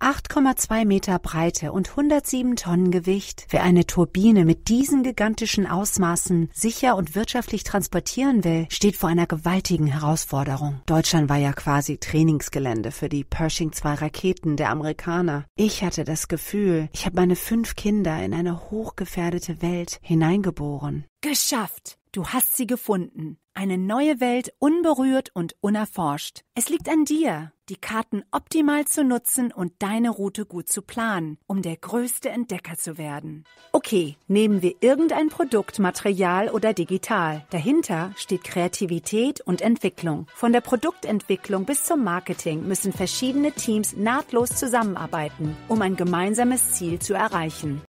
8,2 Meter Breite und 107 Tonnen Gewicht. Wer eine Turbine mit diesen gigantischen Ausmaßen sicher und wirtschaftlich transportieren will, steht vor einer gewaltigen Herausforderung. Deutschland war ja quasi Trainingsgelände für die Pershing 2 Raketen der Amerikaner. Ich hatte das Gefühl, ich habe meine fünf Kinder in eine hochgefährdete Welt hineingeboren. Geschafft! Du hast sie gefunden. Eine neue Welt unberührt und unerforscht. Es liegt an dir, die Karten optimal zu nutzen und deine Route gut zu planen, um der größte Entdecker zu werden. Okay, nehmen wir irgendein Produkt, Material oder digital. Dahinter steht Kreativität und Entwicklung. Von der Produktentwicklung bis zum Marketing müssen verschiedene Teams nahtlos zusammenarbeiten, um ein gemeinsames Ziel zu erreichen.